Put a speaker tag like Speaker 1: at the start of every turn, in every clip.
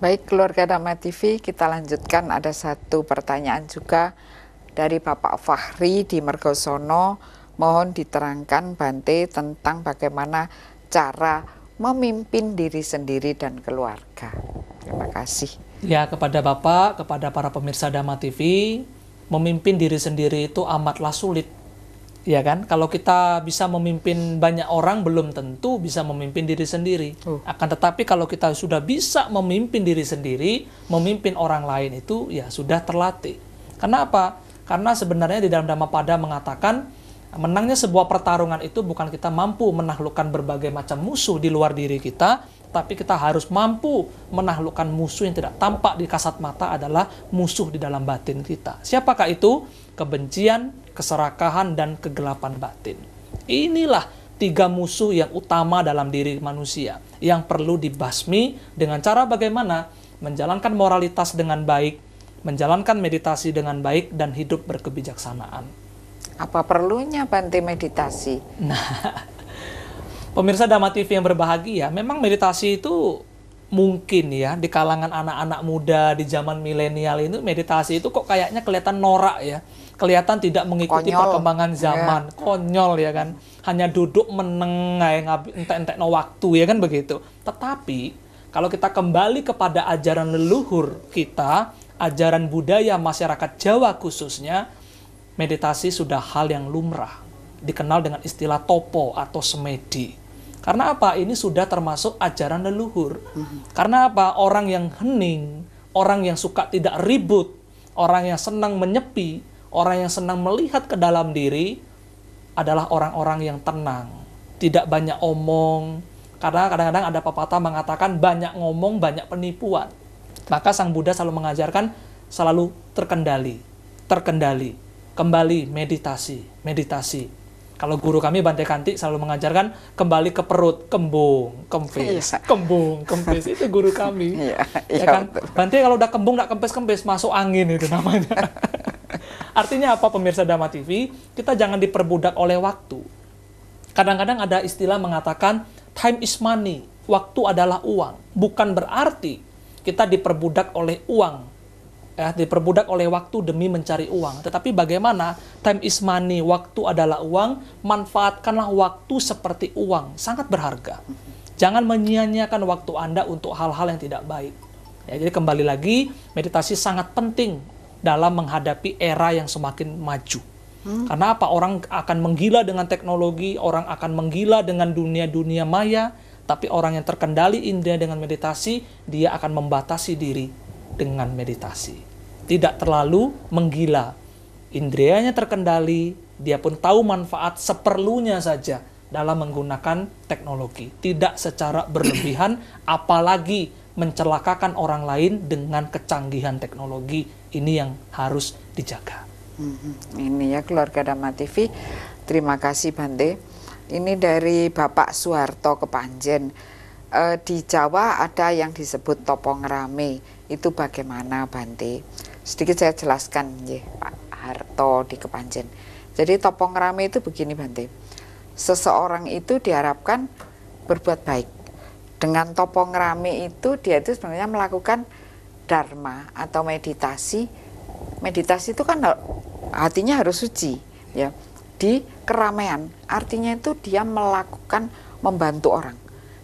Speaker 1: Baik keluarga Damai TV, kita lanjutkan ada satu pertanyaan juga dari Bapak Fahri di Mergosono. Mohon diterangkan Bante tentang bagaimana cara memimpin diri sendiri dan keluarga. Terima kasih.
Speaker 2: Ya, kepada Bapak, kepada para pemirsa Damai TV, memimpin diri sendiri itu amatlah sulit ya kan kalau kita bisa memimpin banyak orang belum tentu bisa memimpin diri sendiri uh. akan tetapi kalau kita sudah bisa memimpin diri sendiri memimpin orang lain itu ya sudah terlatih karena apa karena sebenarnya di dalam Dhamma pada mengatakan menangnya sebuah pertarungan itu bukan kita mampu menaklukkan berbagai macam musuh di luar diri kita tapi kita harus mampu menaklukkan musuh yang tidak tampak di kasat mata adalah musuh di dalam batin kita siapakah itu kebencian keserakahan, dan kegelapan batin. Inilah tiga musuh yang utama dalam diri manusia yang perlu dibasmi dengan cara bagaimana menjalankan moralitas dengan baik, menjalankan meditasi dengan baik, dan hidup berkebijaksanaan.
Speaker 1: Apa perlunya Bante meditasi? Nah,
Speaker 2: pemirsa Dhamma TV yang berbahagia, memang meditasi itu mungkin ya di kalangan anak-anak muda di zaman milenial ini meditasi itu kok kayaknya kelihatan norak ya kelihatan tidak mengikuti konyol. perkembangan iya. zaman yeah. konyol ya kan hanya duduk menengah entek-entek no waktu ya kan begitu tetapi kalau kita kembali kepada ajaran leluhur kita ajaran budaya masyarakat Jawa khususnya meditasi sudah hal yang lumrah dikenal dengan istilah topo atau semedi karena apa? Ini sudah termasuk ajaran leluhur. Mm-hmm. Karena apa? Orang yang hening, orang yang suka tidak ribut, orang yang senang menyepi, orang yang senang melihat ke dalam diri adalah orang-orang yang tenang, tidak banyak omong. Karena kadang-kadang ada pepatah mengatakan banyak ngomong banyak penipuan. Maka Sang Buddha selalu mengajarkan selalu terkendali, terkendali, kembali meditasi, meditasi kalau guru kami Bante Kanti selalu mengajarkan kembali ke perut, kembung, kempis, iya. kembung, kempis itu guru kami. Iya, ya iya, kan? Bante kalau udah kembung, nggak kempis-kempis, masuk angin itu namanya. Artinya apa pemirsa Dama TV? Kita jangan diperbudak oleh waktu. Kadang-kadang ada istilah mengatakan time is money, waktu adalah uang. Bukan berarti kita diperbudak oleh uang ya diperbudak oleh waktu demi mencari uang. Tetapi bagaimana time is money, waktu adalah uang, manfaatkanlah waktu seperti uang, sangat berharga. Jangan menyia-nyiakan waktu Anda untuk hal-hal yang tidak baik. Ya, jadi kembali lagi, meditasi sangat penting dalam menghadapi era yang semakin maju. Hmm. Karena apa? Orang akan menggila dengan teknologi, orang akan menggila dengan dunia-dunia maya, tapi orang yang terkendali indah dengan meditasi, dia akan membatasi diri dengan meditasi. Tidak terlalu menggila. Indrianya terkendali, dia pun tahu manfaat seperlunya saja dalam menggunakan teknologi. Tidak secara berlebihan, apalagi mencelakakan orang lain dengan kecanggihan teknologi. Ini yang harus dijaga.
Speaker 1: Mm-hmm. Ini ya keluarga Dama TV. Terima kasih Bante. Ini dari Bapak Suharto Kepanjen e, di Jawa ada yang disebut topong rame. Itu bagaimana Bante? Sedikit saya jelaskan ya Pak Harto di Kepanjen. Jadi topong rame itu begini Bante. Seseorang itu diharapkan berbuat baik. Dengan topong rame itu dia itu sebenarnya melakukan dharma atau meditasi. Meditasi itu kan hatinya harus suci ya. Di keramaian artinya itu dia melakukan membantu orang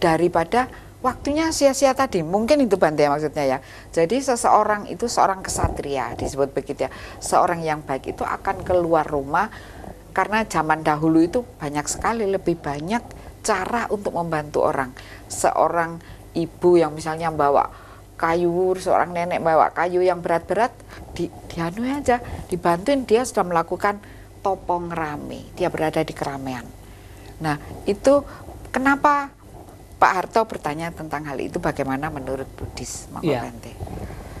Speaker 1: daripada waktunya sia-sia tadi. Mungkin itu bantai maksudnya ya. Jadi seseorang itu seorang kesatria disebut begitu ya. Seorang yang baik itu akan keluar rumah karena zaman dahulu itu banyak sekali lebih banyak cara untuk membantu orang. Seorang ibu yang misalnya bawa kayu, seorang nenek bawa kayu yang berat-berat di dianu aja, dibantuin dia sudah melakukan topong rame. Dia berada di keramaian. Nah, itu kenapa Pak Harto bertanya tentang hal itu bagaimana menurut Buddhis Mako ya.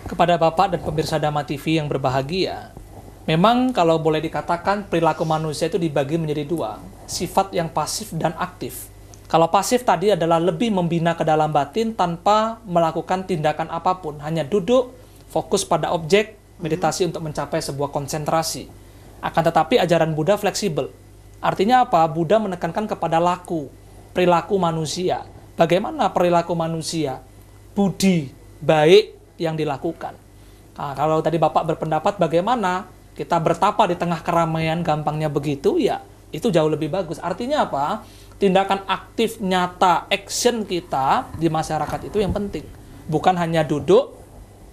Speaker 2: Kepada Bapak dan pemirsa Dama TV yang berbahagia, memang kalau boleh dikatakan perilaku manusia itu dibagi menjadi dua, sifat yang pasif dan aktif. Kalau pasif tadi adalah lebih membina ke dalam batin tanpa melakukan tindakan apapun, hanya duduk, fokus pada objek, meditasi hmm. untuk mencapai sebuah konsentrasi. Akan tetapi ajaran Buddha fleksibel. Artinya apa? Buddha menekankan kepada laku, perilaku manusia bagaimana perilaku manusia, budi baik yang dilakukan. Nah, kalau tadi Bapak berpendapat bagaimana kita bertapa di tengah keramaian gampangnya begitu, ya itu jauh lebih bagus. Artinya apa? Tindakan aktif, nyata, action kita di masyarakat itu yang penting. Bukan hanya duduk,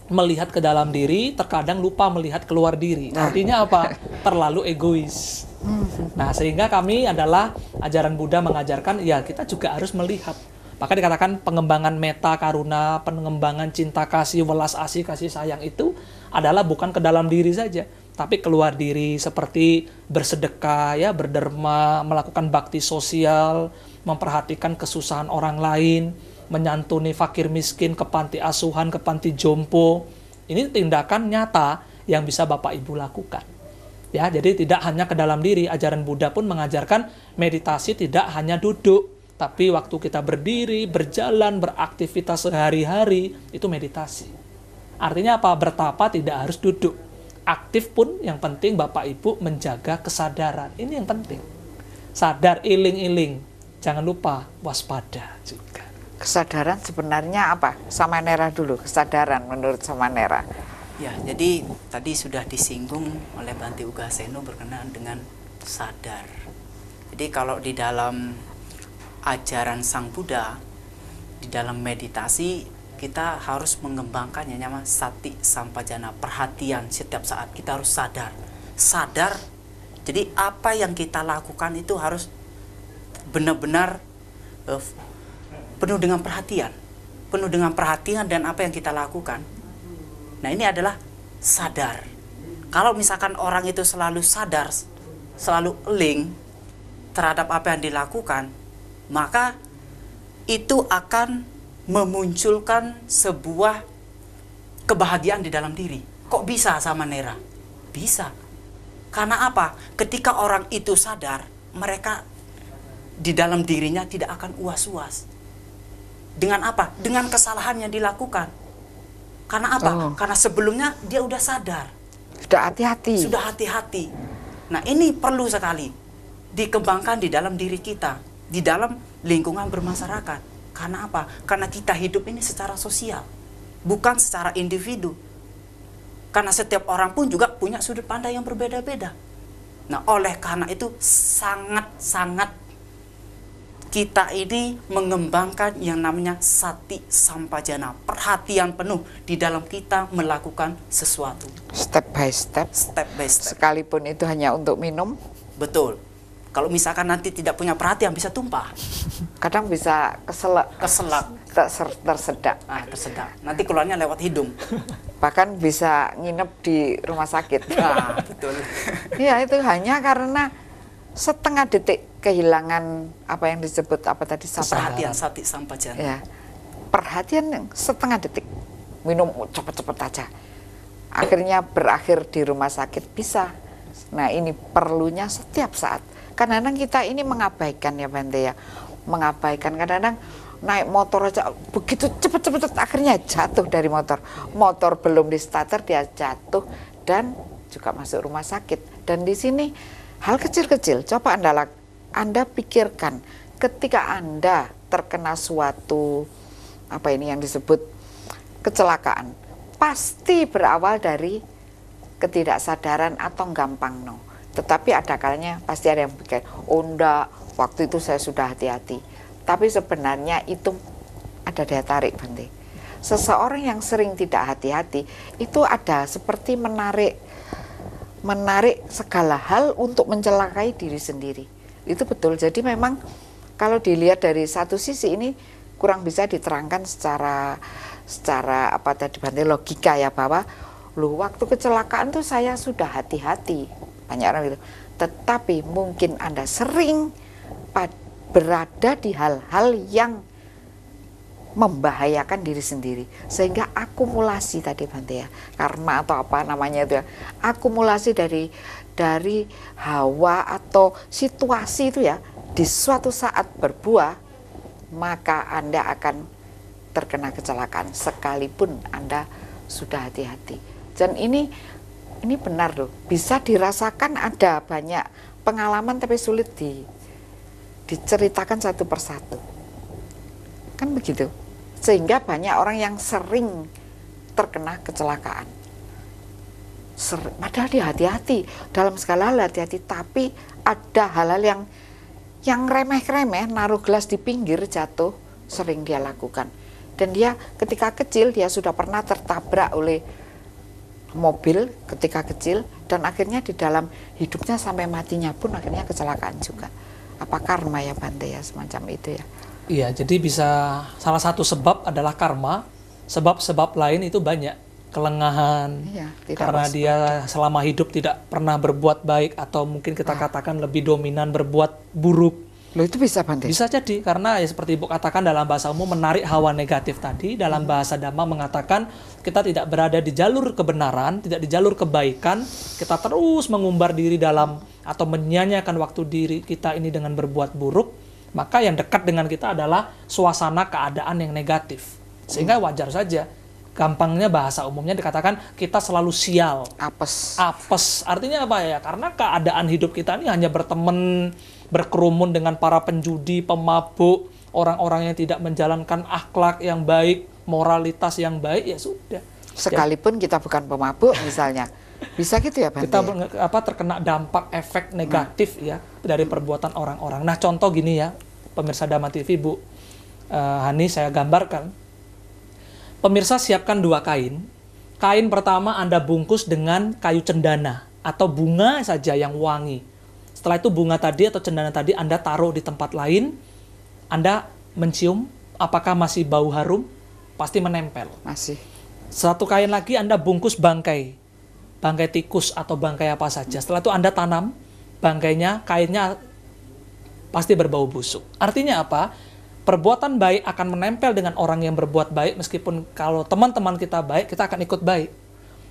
Speaker 2: melihat ke dalam diri, terkadang lupa melihat keluar diri. Nah. Artinya apa? Terlalu egois. Hmm. Nah, sehingga kami adalah ajaran Buddha mengajarkan, ya kita juga harus melihat maka dikatakan pengembangan meta karuna, pengembangan cinta kasih, welas asih, kasih sayang itu adalah bukan ke dalam diri saja, tapi keluar diri seperti bersedekah ya, berderma, melakukan bakti sosial, memperhatikan kesusahan orang lain, menyantuni fakir miskin ke panti asuhan, ke panti jompo. Ini tindakan nyata yang bisa Bapak Ibu lakukan. Ya, jadi tidak hanya ke dalam diri, ajaran Buddha pun mengajarkan meditasi tidak hanya duduk, tapi waktu kita berdiri, berjalan, beraktivitas sehari-hari itu meditasi. Artinya apa? Bertapa tidak harus duduk. Aktif pun yang penting Bapak Ibu menjaga kesadaran. Ini yang penting. Sadar iling-iling. Jangan lupa
Speaker 1: waspada juga. Kesadaran sebenarnya apa? Sama Nera dulu, kesadaran menurut Sama Nera.
Speaker 3: Ya, jadi tadi sudah disinggung oleh Banti Ugaseno berkenaan dengan sadar. Jadi kalau di dalam ajaran Sang Buddha di dalam meditasi kita harus mengembangkan yang nama sati sampajana perhatian setiap saat kita harus sadar sadar jadi apa yang kita lakukan itu harus benar-benar uh, penuh dengan perhatian penuh dengan perhatian dan apa yang kita lakukan nah ini adalah sadar kalau misalkan orang itu selalu sadar selalu link terhadap apa yang dilakukan maka itu akan memunculkan sebuah kebahagiaan di dalam diri. Kok bisa sama Nera? Bisa. Karena apa? Ketika orang itu sadar, mereka di dalam dirinya tidak akan uas-uas. Dengan apa? Dengan kesalahan yang dilakukan. Karena apa? Oh. Karena sebelumnya dia sudah sadar.
Speaker 1: Sudah hati-hati. Sudah
Speaker 3: hati-hati. Nah, ini perlu sekali dikembangkan di dalam diri kita di dalam lingkungan bermasyarakat. Karena apa? Karena kita hidup ini secara sosial, bukan secara individu. Karena setiap orang pun juga punya sudut pandang yang berbeda-beda. Nah, oleh karena itu sangat-sangat kita ini mengembangkan yang namanya sati sampajana, perhatian penuh di dalam kita melakukan sesuatu.
Speaker 1: Step by step. Step
Speaker 3: by step. Sekalipun itu hanya untuk minum. Betul. Kalau misalkan nanti tidak punya perhatian bisa tumpah. Kadang bisa
Speaker 1: keselak. Keselak. Terser, tersedak. Ah, tersedak. Nanti keluarnya lewat hidung. Bahkan bisa nginep di rumah sakit. Nah, betul. Iya, itu hanya karena setengah detik kehilangan apa yang disebut apa tadi perhatian
Speaker 3: sati sampai Ya.
Speaker 1: Perhatian yang setengah detik. Minum cepet-cepet aja. Akhirnya berakhir di rumah sakit bisa Nah, ini perlunya setiap saat kadang-kadang kita ini mengabaikan ya Bante ya mengabaikan kadang-kadang naik motor aja begitu cepet-cepet akhirnya jatuh dari motor motor belum di starter dia jatuh dan juga masuk rumah sakit dan di sini hal kecil-kecil coba anda anda pikirkan ketika anda terkena suatu apa ini yang disebut kecelakaan pasti berawal dari ketidaksadaran atau gampang no tetapi ada kalanya pasti ada yang pikir, oh enggak, waktu itu saya sudah hati-hati. Tapi sebenarnya itu ada daya tarik, Bante. Seseorang yang sering tidak hati-hati itu ada seperti menarik menarik segala hal untuk mencelakai diri sendiri. Itu betul. Jadi memang kalau dilihat dari satu sisi ini kurang bisa diterangkan secara secara apa tadi Bante logika ya bahwa lu waktu kecelakaan tuh saya sudah hati-hati banyak orang gitu tetapi mungkin anda sering berada di hal-hal yang membahayakan diri sendiri sehingga akumulasi tadi Bante ya karma atau apa namanya itu ya akumulasi dari dari hawa atau situasi itu ya di suatu saat berbuah maka Anda akan terkena kecelakaan sekalipun Anda sudah hati-hati dan ini ini benar loh bisa dirasakan ada banyak pengalaman tapi sulit di diceritakan satu persatu kan begitu sehingga banyak orang yang sering terkena kecelakaan Ser, padahal dia hati-hati dalam segala hal hati-hati tapi ada hal-hal yang yang remeh-remeh naruh gelas di pinggir jatuh sering dia lakukan dan dia ketika kecil dia sudah pernah tertabrak oleh mobil ketika kecil dan akhirnya di dalam hidupnya sampai matinya pun akhirnya kecelakaan juga. Apa karma ya Bante ya semacam itu ya?
Speaker 2: Iya, jadi bisa salah satu sebab adalah karma. Sebab-sebab lain itu banyak kelengahan
Speaker 1: iya, karena
Speaker 2: dia selama hidup tidak pernah berbuat baik atau mungkin kita nah. katakan lebih dominan berbuat buruk Loh itu bisa Bante? Bisa jadi, karena ya seperti Ibu katakan dalam bahasa umum menarik hawa negatif tadi, dalam bahasa Dhamma mengatakan kita tidak berada di jalur kebenaran, tidak di jalur kebaikan, kita terus mengumbar diri dalam atau menyanyiakan waktu diri kita ini dengan berbuat buruk, maka yang dekat dengan kita adalah suasana keadaan yang negatif. Sehingga wajar saja gampangnya bahasa umumnya dikatakan kita selalu sial. Apes. Apes. Artinya apa ya? Karena keadaan hidup kita ini hanya berteman, berkerumun dengan para penjudi, pemabuk, orang-orang yang tidak menjalankan akhlak yang baik, moralitas yang baik ya sudah.
Speaker 1: Sekalipun ya. kita bukan pemabuk misalnya. Bisa gitu ya, Pak? Kita
Speaker 2: apa terkena dampak efek negatif hmm. ya dari perbuatan orang-orang. Nah, contoh gini ya, pemirsa Dama TV, Bu uh, Hani saya gambarkan Pemirsa siapkan dua kain. Kain pertama Anda bungkus dengan kayu cendana atau bunga saja yang wangi. Setelah itu bunga tadi atau cendana tadi Anda taruh di tempat lain. Anda mencium apakah masih bau harum? Pasti menempel. Masih. Satu kain lagi Anda bungkus bangkai. Bangkai tikus atau bangkai apa saja. Setelah itu Anda tanam bangkainya, kainnya pasti berbau busuk. Artinya apa? perbuatan baik akan menempel dengan orang yang berbuat baik meskipun kalau teman-teman kita baik kita akan ikut baik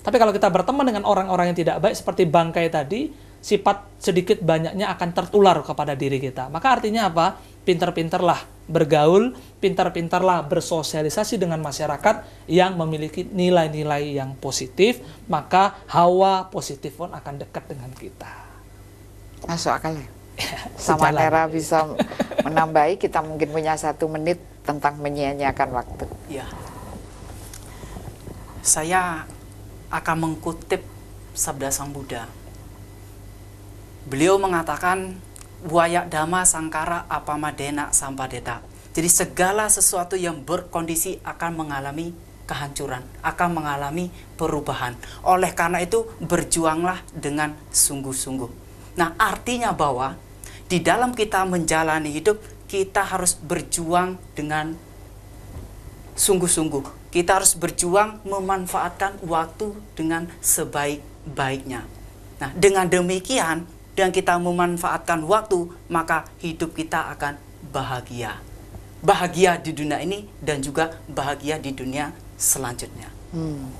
Speaker 2: tapi kalau kita berteman dengan orang-orang yang tidak baik seperti bangkai tadi sifat sedikit banyaknya akan tertular kepada diri kita maka artinya apa pinter-pinterlah bergaul pinter-pinterlah bersosialisasi dengan masyarakat yang memiliki nilai-nilai yang positif maka hawa positif pun akan dekat dengan kita
Speaker 1: masuk akal ya sama Nera bisa menambahi kita mungkin punya satu menit tentang menyia-nyiakan waktu. Ya. Saya
Speaker 3: akan mengkutip sabda Sang Buddha. Beliau mengatakan, buaya dama Sangkara Apamadena Sampadeta. Jadi segala sesuatu yang berkondisi akan mengalami kehancuran, akan mengalami perubahan. Oleh karena itu, berjuanglah dengan sungguh-sungguh. Nah, artinya bahwa di dalam kita menjalani hidup, kita harus berjuang dengan sungguh-sungguh. Kita harus berjuang memanfaatkan waktu dengan sebaik-baiknya. Nah, dengan demikian, dan kita memanfaatkan waktu, maka hidup kita akan bahagia. Bahagia di dunia ini dan juga bahagia di dunia selanjutnya.
Speaker 1: Hmm.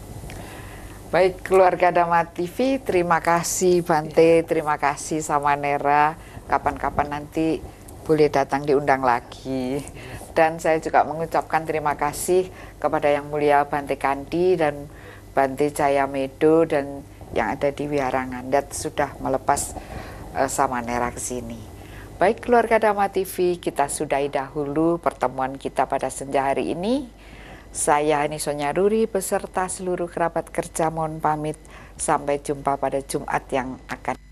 Speaker 1: Baik, keluarga Damat TV, terima kasih Bante, terima kasih sama Nera kapan-kapan nanti boleh datang diundang lagi. Dan saya juga mengucapkan terima kasih kepada Yang Mulia Bante Kandi dan Bante Jaya Medo dan yang ada di Wihara Ngandat sudah melepas uh, eh, Nera ke sini. Baik keluarga Dama TV, kita sudahi dahulu pertemuan kita pada senja hari ini. Saya Hani Ruri beserta seluruh kerabat kerja mohon pamit. Sampai jumpa pada Jumat yang akan